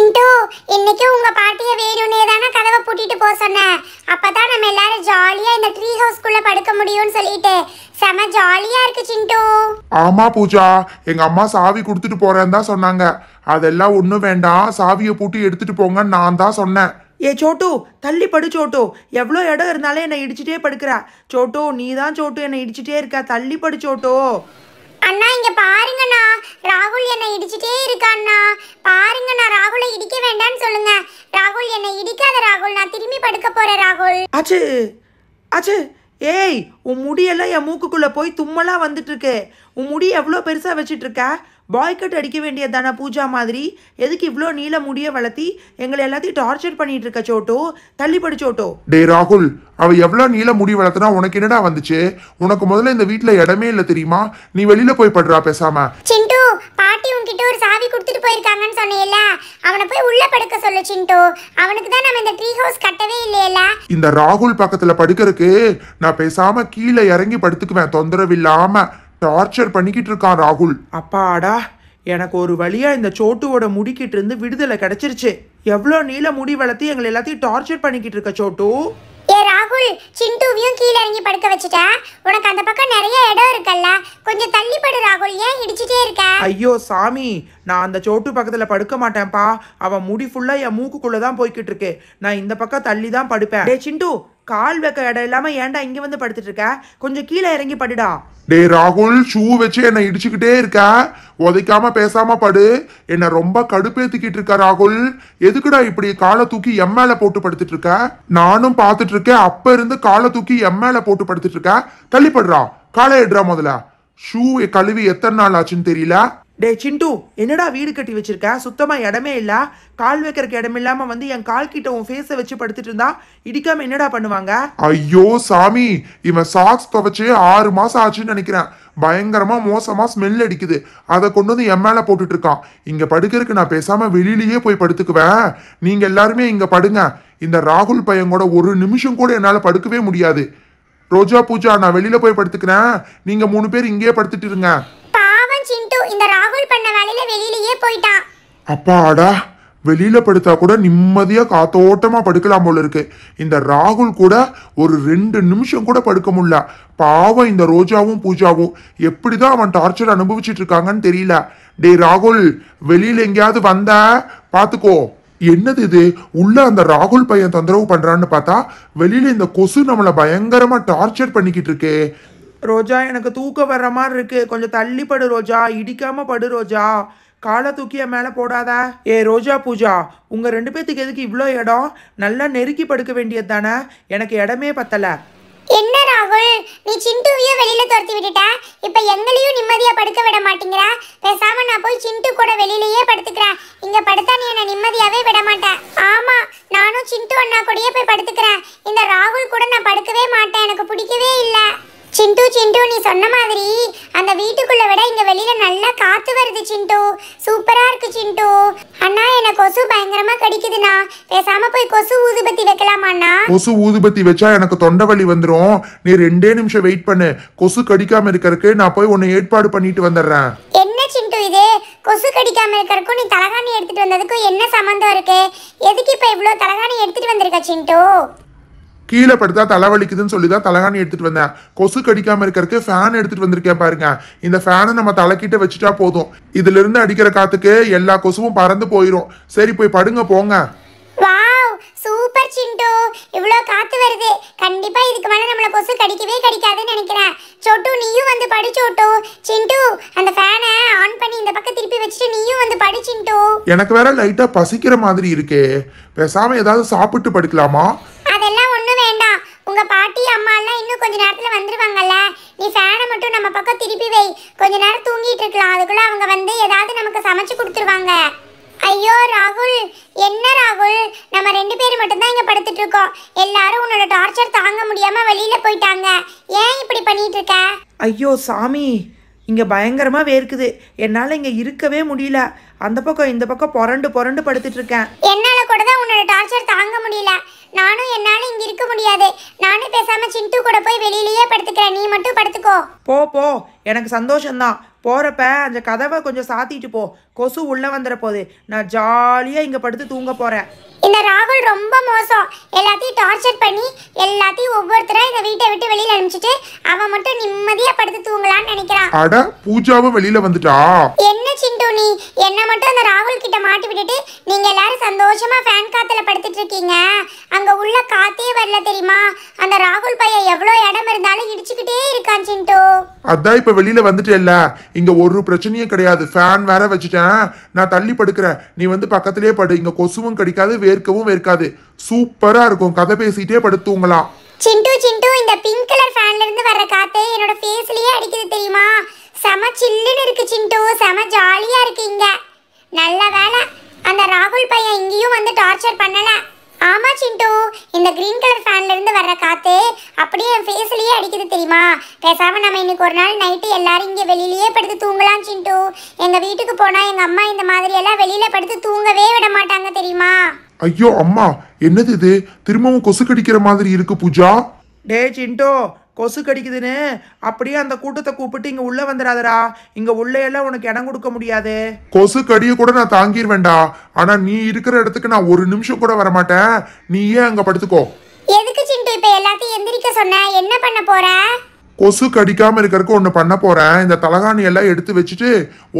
சிண்டு இன்னைக்கு உங்க பாட்டிய வேணும்னே தானே கதவை பூட்டிட்டு போக சொன்னேன் அப்பதான் நம்ம எல்லாரும் ஜாலியா இந்த ட்ரீ ஹவுஸ்க்குள்ள படுக்க முடியும்னு சொல்லிட்டு செம ஜாலியா இருக்கு சிண்டு ஆமா பூஜா எங்க அம்மா சாவி கொடுத்துட்டு போறேன்னு தான் சொன்னாங்க அதெல்லாம் ஒன்றும் வேண்டாம் சாவியை பூட்டி எடுத்துட்டு போங்கன்னு நான் தான் சொன்னேன் ஏ சோட்டு தள்ளி படு சோட்டு எவ்வளோ இடம் இருந்தாலும் என்னை இடிச்சிட்டே படுக்கிறா சோட்டு நீ தான் சோட்டு என்னை இடிச்சிட்டே இருக்கா தள்ளி படு சோட்டோ அண்ணா இங்க பாருங்கண்ணா ராகுல் என்னை இடிச்சிட்டே இருக்கான்னா பாருங்கண்ணா ராகுலை இடிக்க வேண்டாம்னு சொல்லுங்க ராகுல் என்னை இடிக்காத ராகுல் நான் திரும்பி படுக்க போறேன் ராகுல் அச்சு அச்சு ஏய் உன் முடியெல்லாம் என் மூக்குக்குள்ளே போய் தும்மலாக வந்துட்டு இருக்கு உன் முடி எவ்வளோ பெருசாக வச்சிட்டு இருக்க பாய்கட் அடிக்க வேண்டியதான பூஜா மாதிரி எதுக்கு இவ்வளோ நீள முடிய வளர்த்தி எங்களை எல்லாத்தையும் டார்ச்சர் பண்ணிட்டு இருக்க சோட்டோ தள்ளி படிச்சோட்டோ டே ராகுல் அவ எவ்வளோ நீள முடி வளர்த்தனா உனக்கு என்னடா வந்துச்சு உனக்கு முதல்ல இந்த வீட்ல இடமே இல்ல தெரியுமா நீ வெளியில போய் படுறா பேசாம சிண்டு பாட்டி உன்கிட்ட ஒரு சாவி கொடுத்துட்டு போயிருக்காங்கன்னு சொன்னேல்ல அவனை போய் உள்ள படுக்க சொல்லு சிண்டு அவனுக்கு தான் நம்ம இந்த ட்ரீ ஹவுஸ் கட்டவே இல்லையல்ல இந்த ராகுல் பக்கத்துல படுக்கிறதுக்கு நான் பேசாம கீழே இறங்கி படுத்துக்குவேன் தொந்தரவு இல்லாம டார்ச்சர் பண்ணிக்கிட்டு இருக்கான் ராகுல் அப்பாடா எனக்கு ஒரு வழியா இந்த சோட்டுவோட முடிக்கிட்டு இருந்து விடுதலை கிடைச்சிருச்சு எவ்வளோ நீல முடி வளர்த்து எங்களை எல்லாத்தையும் டார்ச்சர் பண்ணிக்கிட்டு இருக்க சோட்டு ஏ ராகுல் சிண்டுவையும் கீழே இறங்கி படுக்க வச்சுட்டா உனக்கு அந்த பக்கம் நிறைய இடம் இருக்குல்ல கொஞ்சம் தள்ளி படு ராகுல் ஏன் இடிச்சுட்டே இருக்க ஐயோ சாமி நான் அந்த சோட்டு பக்கத்துல படுக்க மாட்டேன்ப்பா அவன் முடி ஃபுல்லா என் மூக்குக்குள்ள தான் போய்கிட்டு இருக்கு நான் இந்த பக்கம் தள்ளி தான் படுப்பேன் டே சிண்டு கால் வைக்க இடம் இல்லாம ஏன்டா இங்க வந்து படுத்துட்டு இருக்க கொஞ்சம் கீழே இறங்கி படுடா டே ராகுல் ஷூ வச்சு என்னை இடிச்சுக்கிட்டே இருக்க உதைக்காம பேசாம படு என்னை ரொம்ப கடுப்பேத்திக்கிட்டு இருக்க ராகுல் எதுக்குடா இப்படி காலை தூக்கி எம் மேல போட்டு படுத்துட்டு இருக்க நானும் பார்த்துட்டு இருக்கேன் அப்ப இருந்து காலை தூக்கி எம் மேல போட்டு படுத்துட்டு இருக்க தள்ளிப்படுறா காலை எடுறா முதல்ல ஷூ கழுவி எத்தனை நாள் ஆச்சுன்னு தெரியல டே சிண்டு என்னடா வீடு கட்டி வச்சிருக்க சுத்தமாக இடமே இல்லை கால் வைக்கிறக்கு இடம் இல்லாமல் வந்து என் கால் கிட்ட உன் ஃபேஸை வச்சு படுத்துட்டு இருந்தா இடிக்காம என்னடா பண்ணுவாங்க ஐயோ சாமி இவன் சாக்ஸ் துவைச்சு ஆறு மாசம் ஆச்சுன்னு நினைக்கிறேன் பயங்கரமா மோசமா ஸ்மெல் அடிக்குது அதை கொண்டு வந்து என் மேல போட்டுட்டு இருக்கான் இங்க படுக்கிறதுக்கு நான் பேசாம வெளியிலயே போய் படுத்துக்குவேன் நீங்க எல்லாருமே இங்க படுங்க இந்த ராகுல் பையன் கூட ஒரு நிமிஷம் கூட என்னால் படுக்கவே முடியாது ரோஜா பூஜா நான் வெளியில போய் படுத்துக்கிறேன் நீங்க மூணு பேர் இங்கேயே படுத்துட்டு இருங்க தான் சிண்டு இந்த ராகுல் பண்ண வேலையில வெளியிலயே போயிட்டான் அப்பாடா வெளியில படுத்தா கூட நிம்மதியா காத்தோட்டமா படுக்கலாம் போல இருக்கு இந்த ராகுல் கூட ஒரு ரெண்டு நிமிஷம் கூட படுக்க முடியல பாவம் இந்த ரோஜாவும் பூஜாவும் எப்படிதான் அவன் டார்ச்சர் அனுபவிச்சுட்டு இருக்காங்கன்னு தெரியல டே ராகுல் வெளியில எங்கேயாவது வந்த பாத்துக்கோ என்னது இது உள்ள அந்த ராகுல் பையன் தொந்தரவு பண்றான்னு பார்த்தா வெளியில இந்த கொசு நம்மளை பயங்கரமா டார்ச்சர் பண்ணிக்கிட்டு இருக்கே ரோஜா எனக்கு தூக்கம் வர்ற மாதிரி இருக்கு கொஞ்சம் தள்ளிப்படு ரோஜா இடிக்காம படு ரோஜா காலை தூக்கிய மேலே போடாதா ஏ ரோஜா பூஜா உங்கள் ரெண்டு பேர்த்துக்கு எதுக்கு இவ்வளோ இடம் நல்லா நெருக்கி படுக்க வேண்டியது தானே எனக்கு இடமே பத்தலை என்ன ராகுல் நீ சிண்டுவையும் வெளியில துரத்தி விட்டுட்ட இப்ப எங்களையும் நிம்மதியா படுக்க விட மாட்டேங்கிற பேசாம நான் போய் சிண்டு கூட வெளியிலயே படுத்துக்கிறேன் இங்க படுத்தா நீ என்ன நிம்மதியாவே விட மாட்டேன் ஆமா நானும் சிண்டு அண்ணா கூடயே போய் படுத்துக்கிறேன் இந்த ராகுல் கூட நான் படுக்கவே மாட்டேன் எனக்கு பிடிக்கவே இல்லை சிண்டு சிண்டு நீ சொன்ன மாதிரி அந்த வீட்டுக்குள்ள விட இங்க வெளியில நல்லா காத்து வருது சிண்டு சூப்பரா இருக்கு சிண்டு அண்ணா என்ன கொசு பயங்கரமா கடிக்குதுண்ணா பேசாம போய் கொசு ஊதுபத்தி வைக்கலாமாண்ணா கொசு ஊதுபத்தி வச்சா எனக்கு தொண்டை வலி வந்துடும் நீ ரெண்டே நிமிஷம் வெயிட் பண்ணு கொசு கடிக்காம இருக்கறக்கு நான் போய் உன்னை ஏற்பாடு பண்ணிட்டு வந்துடுறேன் என்ன சிண்டு இது கொசு கடிக்காம இருக்கறதுக்கும் நீ தலகாணி எடுத்துட்டு வந்ததுக்கும் என்ன சம்மந்தம் இருக்கு எதுக்கு இப்ப இவ்வளவு தலகாணி எடுத்துட்டு வந்திருக்க சிண்டு கீழே படுத்தா தலைவலிக்குதுன்னு சொல்லி தான் தலைகாணி எடுத்துட்டு வந்தேன் கொசு கடிக்காம இருக்கிறதுக்கு ஃபேன் எடுத்துட்டு வந்திருக்கேன் பாருங்க இந்த ஃபேனை நம்ம தலைக்கிட்டு வச்சுட்டா போதும் இதுல இருந்து அடிக்கிற காத்துக்கு எல்லா கொசுவும் பறந்து போயிடும் சரி போய் படுங்க போங்க சூப்பர் சிண்டு இவ்வளோ காத்து வருது கண்டிப்பா இதுக்கு மேலே நம்மளை கொசு கடிக்கவே கடிக்காதுன்னு நினைக்கிறேன் சொட்டு நீயும் வந்து படி சொட்டு சிண்டு அந்த ஃபேனை ஆன் பண்ணி இந்த பக்கம் திருப்பி வச்சுட்டு நீயும் வந்து படி சிண்டு எனக்கு வேற லைட்டா பசிக்கிற மாதிரி இருக்கே பேசாம ஏதாவது சாப்பிட்டு படுக்கலாமா உங்க பாட்டி அம்மா எல்லாம் இன்னும் கொஞ்ச நேரத்துல வந்துருவாங்கல்ல நீ ஃபேனை மட்டும் நம்ம பக்கம் திருப்பி வை கொஞ்ச நேரம் தூங்கிட்டு இருக்கலாம் அதுக்குள்ள அவங்க வந்து ஏதாவது நமக்கு சமைச்சு கொடுத்துருவாங்க ஐயோ ராகுல் என்ன ராகுல் நம்ம ரெண்டு பேரும் மட்டும்தான் இங்கே படுத்துட்டு இருக்கோம் எல்லாரும் உன்னோட டார்ச்சர் தாங்க முடியாம வெளியில போயிட்டாங்க ஏன் இப்படி பண்ணிட்டு இருக்க ஐயோ சாமி இங்கே பயங்கரமாக வேர்க்குது என்னால் இங்கே இருக்கவே முடியல அந்த பக்கம் இந்த பக்கம் புரண்டு புரண்டு படுத்துட்டு இருக்கேன் என்னால் கூட தான் உன்னோட டார்ச்சர் தாங்க முடியல நானும் என்னால் இங்கே இருக்க முடியாது நானும் பேசாமல் சிண்டு கூட போய் வெளியிலேயே படுத்துக்கிறேன் நீ மட்டும் படுத்துக்கோ போ போ எனக்கு சந்தோஷம்தான் போகிறப்ப அந்த கதவை கொஞ்சம் சாத்திட்டு போ கொசு உள்ளே வந்துட போகுது நான் ஜாலியாக இங்கே படுத்து தூங்க போகிறேன் இந்த ராகுல் ரொம்ப மோசம் எல்லாத்தையும் டார்ச்சர் பண்ணி எல்லாத்தையும் ஒவ்வொருத்தராக இந்த வீட்டை விட்டு வெளியில் அனுப்பிச்சிட்டு அவன் மட்டும் நிம்மதியாக படுத்து தூங்கலாம்னு நினைக்கிறான் அட பூஜாவும் வெளியில் வந்துட்டா என்ன சிண்டு நீ என்ன மட்டும் அந்த ராகுல் கிட்ட மாட்டி விட்டுட்டு நீங்க எல்லாரும் சந்தோஷமா ஃபேன் காத்துல படுத்துட்டு இருக்கீங்க அங்க உள்ள காத்தே வரல தெரியுமா அந்த ராகுல் பையன் எவ்வளவு இடம் இருந்தாலும் இடிச்சுக்கிட்டே இருக்கான் சிண்டு அதான் இப்ப வெளியில வந்துட்டேல்ல இங்க ஒரு பிரச்சனையும் கிடையாது ஃபேன் வேற வச்சுட்டேன் நான் தள்ளி படுக்கிறேன் நீ வந்து பக்கத்திலே படு இங்கே கொசுவும் கிடைக்காது வேர்க்கவும் வேர்க்காது சூப்பராக இருக்கும் கதை பேசிகிட்டே படுத்துவங்களாம் சிண்டு சிண்டு இந்த பிங்க் கலர் ஃபேன்ல இருந்து வர்ற காத்தே என்னோட ஃபேஸ்லயே அடிக்குது தெரியுமா செம சில்லுன்னு இருக்கு சிண்டு செம ஜாலியா இருக்கு இங்க நல்ல வேலை அந்த ராகுல் பையன் இங்கேயும் வந்து டார்ச்சர் பண்ணல ஆமா சிண்டு இந்த கிரீன் கலர் ஃபேன்ல இருந்து வர்ற காத்து அப்படியே என் ஃபேஸ்லயே அடிக்குது தெரியுமா பேசாம நம்ம இன்னைக்கு ஒரு நாள் நைட்டு எல்லாரும் இங்க வெளியிலயே படுத்து தூங்கலாம் சிண்டு எங்க வீட்டுக்கு போனா எங்க அம்மா இந்த மாதிரி எல்லாம் வெளியில படுத்து தூங்கவே விட மாட்டாங்க தெரியுமா ஐயோ அம்மா என்னது இது திரும்பவும் கொசு கடிக்கிற மாதிரி இருக்கு பூஜா டே சிண்டோ கொசு கடிக்குதுன்னு அப்படியே அந்த கூட்டத்தை கூப்பிட்டு இங்க உள்ள வந்துடாதரா இங்க உள்ள எல்லாம் உனக்கு இடம் கொடுக்க முடியாது கொசு கடிய கூட நான் தாங்கிடுவேண்டா ஆனா நீ இருக்கிற இடத்துக்கு நான் ஒரு நிமிஷம் கூட வரமாட்டேன் நீ ஏன் அங்க படுத்துக்கோ எதுக்கு சிண்டு இப்ப எல்லாத்தையும் எந்திரிக்க சொன்ன என்ன பண்ண போற கொசு கடிக்காமல் இருக்கிறதுக்கு ஒன்று பண்ண போகிறேன் இந்த தலகாணி எல்லாம் எடுத்து வச்சுட்டு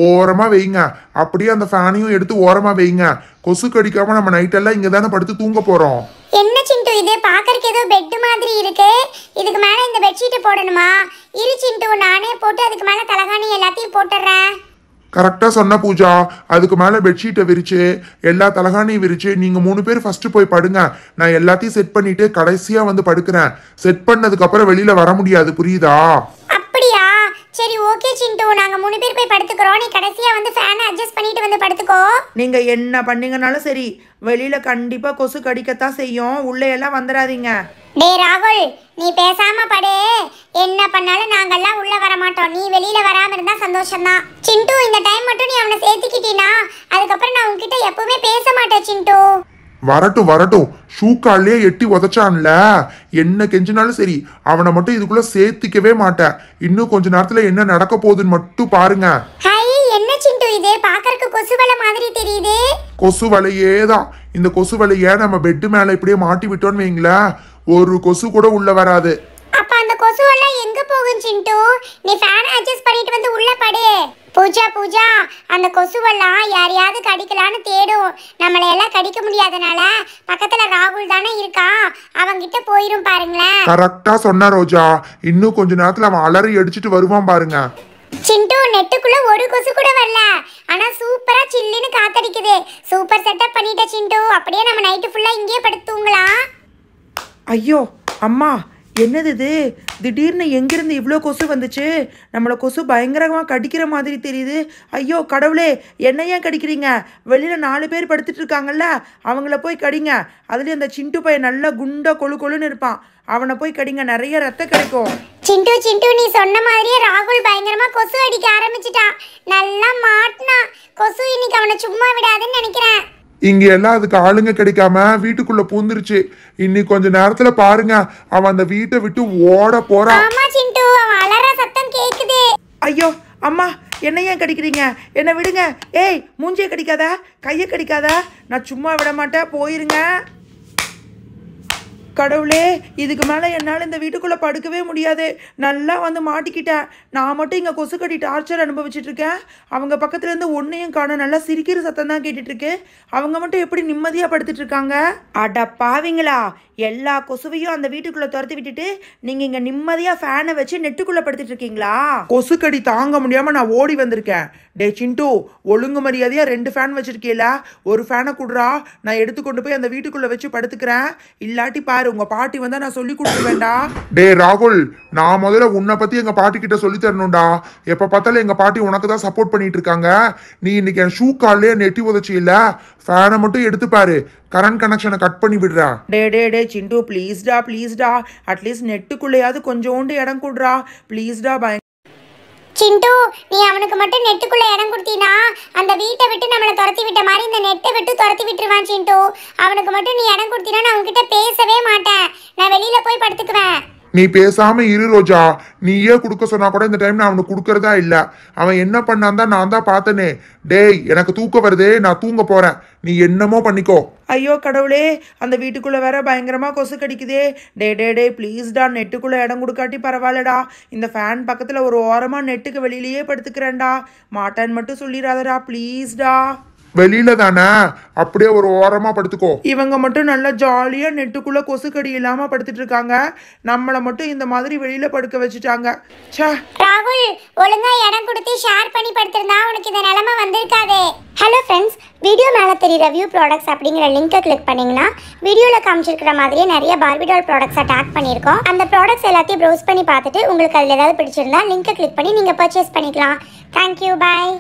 ஓரமாக வைங்க அப்படியே அந்த ஃபேனையும் எடுத்து ஓரமாக வைங்க கொசு கடிக்காமல் நம்ம நைட்டெல்லாம் இங்கே தானே படுத்து தூங்க போகிறோம் என்ன சிண்டு இது பார்க்கறக்கு ஏதோ பெட் மாதிரி இருக்கு இதுக்கு மேலே இந்த பெட்ஷீட்டை போடணுமா இரு சிண்டு நானே போட்டு அதுக்கு மேலே தலகாணி எல்லாத்தையும் போட்டுடுறேன் கரெக்டாக சொன்ன பூஜா அதுக்கு மேலே பெட்ஷீட்டை விரிச்சு எல்லா தலகாணியும் விரிச்சு நீங்கள் மூணு பேர் ஃபஸ்ட்டு போய் படுங்க நான் எல்லாத்தையும் செட் பண்ணிட்டு கடைசியாக வந்து படுக்கிறேன் செட் பண்ணதுக்கப்புறம் வெளியில் வர முடியாது புரியுதா சரி ஓகே சிண்டு நாங்க மூணு பேர் போய் படுத்துக்கிறோம் நீ கடைசியா வந்து ஃபேனை அட்ஜஸ்ட் பண்ணிட்டு வந்து படுத்துக்கோ நீங்க என்ன பண்ணீங்கனாலும் சரி வெளியில கண்டிப்பா கொசு கடிக்கத்தான் செய்யும் உள்ள எல்லாம் வந்துடாதீங்க டேய் ராகுல் நீ பேசாம படு என்ன பண்ணாலும் நாங்கெல்லாம் உள்ள வர மாட்டோம் நீ வெளியில வராம இருந்தா சந்தோஷம்தான் சிண்டு இந்த டைம் மட்டும் நீ அவனை சேர்த்துக்கிட்டீனா அதுக்கப்புறம் நான் உன்கிட்ட எப்பவுமே பேச மாட்டேன் சிண்டு வரட்டும் வரட்டும் ஷூக்காலே எட்டி உதச்சான்ல என்ன கெஞ்சினாலும் சரி அவனை மட்டும் இதுக்குள்ள சேர்த்துக்கவே மாட்டேன் இன்னும் கொஞ்ச நேரத்துல என்ன நடக்க போகுதுன்னு மட்டும் பாருங்க என்ன சிண்டு கொசு வலை மாதிரி கொசு வலையே தான் இந்த கொசு நம்ம பெட்டு மேல இப்படியே மாட்டி விட்டோம்னு வைங்களேன் ஒரு கொசு கூட உள்ள வராது அப்ப அந்த கொசு வலை எங்க போகும் சிண்டு நீ ஃபேன் அட்ஜஸ்ட் பண்ணிட்டு வந்து உள்ள படு பூஜா பூஜா அந்த கொசுவெல்லாம் யாரையாவது கடிக்கலான்னு தேடும் நம்மளை எல்லாம் கடிக்க முடியாதனால பக்கத்துல ராகுல் தானே இருக்கான் கிட்ட போயிரும் பாருங்களேன் கரெக்டா சொன்ன ரோஜா இன்னும் கொஞ்ச நேரத்துல அவன் அலறி அடிச்சிட்டு வருவான் பாருங்க சிண்டு நெட்டுக்குள்ள ஒரு கொசு கூட வரல ஆனா சூப்பரா சில்லுன்னு காத்தடிக்குது சூப்பர் செட்டப் பண்ணிட்ட சிண்டு அப்படியே நம்ம நைட்டு ஃபுல்லா இங்கேயே படுத்துங்களா ஐயோ அம்மா என்னது இது திடீர்னு எங்கேருந்து இவ்வளோ கொசு வந்துச்சு நம்மளை கொசு பயங்கரமாக கடிக்கிற மாதிரி தெரியுது ஐயோ கடவுளே என்ன ஏன் கடிக்கிறீங்க வெளியில் நாலு பேர் படுத்துட்டு இருக்காங்கல்ல அவங்கள போய் கடிங்க அதுலேயும் அந்த சிண்டு பையன் நல்லா குண்டா கொழு கொழுன்னு இருப்பான் அவனை போய் கடிங்க நிறைய ரத்தம் கிடைக்கும் சிண்டு சிண்டு நீ சொன்ன மாதிரியே ராகுல் பயங்கரமா கொசு அடிக்க ஆரம்பிச்சிட்டான் நல்லா மாட்டினான் கொசு இன்னைக்கு அவனை சும்மா விடாதுன்னு நினைக்கிறேன் இங்க எல்லாம் அதுக்கு ஆளுங்க கிடைக்காம வீட்டுக்குள்ள பூந்துருச்சு இன்னி கொஞ்ச நேரத்துல பாருங்க அவன் அந்த வீட்டை விட்டு ஓட போறான் ஐயோ அம்மா என்ன ஏன் கடிக்கிறீங்க என்னை விடுங்க ஏய் மூஞ்சியை கடிக்காதா கையை கடிக்காதா நான் சும்மா விட மாட்டேன் போயிருங்க கடவுளே இதுக்கு மேலே என்னால் இந்த வீட்டுக்குள்ளே படுக்கவே முடியாது நல்லா வந்து மாட்டிக்கிட்டேன் நான் மட்டும் இங்கே கொசு கட்டி டார்ச்சர் அனுபவிச்சிட்ருக்கேன் அவங்க பக்கத்துலேருந்து ஒன்றையும் காணும் நல்லா சிரிக்கிற சத்தம் தான் கேட்டுட்ருக்கு அவங்க மட்டும் எப்படி நிம்மதியாக படுத்துட்ருக்காங்க அட பாவிங்களா எல்லா கொசுவையும் அந்த வீட்டுக்குள்ளே துரத்தி விட்டுட்டு நீங்கள் இங்கே நிம்மதியாக ஃபேனை வச்சு நெட்டுக்குள்ளே படுத்துட்ருக்கீங்களா கொசு கடி தாங்க முடியாமல் நான் ஓடி வந்திருக்கேன் டே சிண்டு ஒழுங்கு மரியாதையாக ரெண்டு ஃபேன் வச்சுருக்கீல ஒரு ஃபேனை கொடுறா நான் எடுத்து கொண்டு போய் அந்த வீட்டுக்குள்ளே வச்சு படுத்துக்கிறேன் இல்லாட்டி பாரு உங்க பாட்டி வந்தா நான் சொல்லி கொடுத்துருவேன்டா டே ராகுல் நான் முதல்ல உன்னை பத்தி எங்க பாட்டி கிட்ட சொல்லி தரணும்டா எப்ப பார்த்தாலும் எங்க பாட்டி உனக்கு தான் சப்போர்ட் பண்ணிட்டு இருக்காங்க நீ இன்னைக்கு என் ஷூ கால்லே நெட்டி உதச்சி இல்ல ஃபேனை மட்டும் எடுத்துப்பாரு கரண்ட் கனெக்ஷனை கட் பண்ணி விடுறா டே டே டே சிண்டு ப்ளீஸ்டா ப்ளீஸ்டா அட்லீஸ்ட் நெட்டுக்குள்ளேயாவது கொஞ்சோண்டு இடம் கொடுறா ப்ளீஸ்டா சிண்டு நீ அவனுக்கு மட்டும் நெட்டுக்குள்ள இடம் கொடுத்தினா அந்த வீட்டை விட்டு நம்மளை துரத்தி விட்ட மாதிரி இந்த நெட்டை விட்டு துரத்தி விட்டுருவான் சிண்டு அவனுக்கு மட்டும் நீ இடம் கொடுத்தினா நான் அவன்கிட்ட பேசவே மாட்டேன் நான் வெளியில போய் படுத்துக்குவேன் நீ பேசாம இரு ரோஜா நீயே கொடுக்க சொன்னா கூட இந்த டைம் நான் அவனுக்கு கொடுக்கறதா இல்ல அவன் என்ன பண்ணான் தான் நான் தான் பார்த்தனே டேய் எனக்கு தூக்க வருதே நான் தூங்க போறேன் நீ என்னமோ பண்ணிக்கோ ஐயோ கடவுளே அந்த வீட்டுக்குள்ள வேற பயங்கரமா கொசு கடிக்குதே டே டே டே ப்ளீஸ்டா நெட்டுக்குள்ள இடம் கொடுக்காட்டி பரவாயில்லடா இந்த ஃபேன் பக்கத்துல ஒரு ஓரமா நெட்டுக்கு வெளியிலேயே படுத்துக்கிறேன்டா மாட்டேன் மட்டும் சொல்லிடாதடா ப்ளீஸ்டா வெளியில தானே அப்படியே ஒரு ஓரமா படுத்துக்கோ இவங்க மட்டும் நல்லா ஜாலியா நெட்டுக்குள்ள கொசுக்கடி இல்லாம படுத்துட்டு இருக்காங்க நம்மள மட்டும் இந்த மாதிரி வெளியில படுக்க வச்சுட்டாங்க ச்சே ராகுல் ஒழுங்கா இடம் கொடுத்து ஷேர் பண்ணி படுத்திருந்தா உனக்கு இந்த நிலைமை வந்திருக்காதே ஹலோ ஃப்ரெண்ட்ஸ் வீடியோ மேலே தெரிய ரிவ்யூ ப்ராடக்ட்ஸ் அப்படிங்கிற லிங்கை கிளிக் பண்ணிங்கன்னா வீடியோவில் காமிச்சிருக்கிற மாதிரியே நிறைய பார்பிடால் ப்ராடக்ட்ஸை டேக் பண்ணியிருக்கோம் அந்த ப்ராடக்ட்ஸ் எல்லாத்தையும் ப்ரௌஸ் பண்ணி பார்த்துட்டு உங்களுக்கு அதில் ஏதாவது பிடிச்சிருந்தா லிங்கை கிளிக் பண்ணி நீங்கள் பர்ச்சேஸ் பண்ணிக்கலாம் தேங்க்யூ பாய்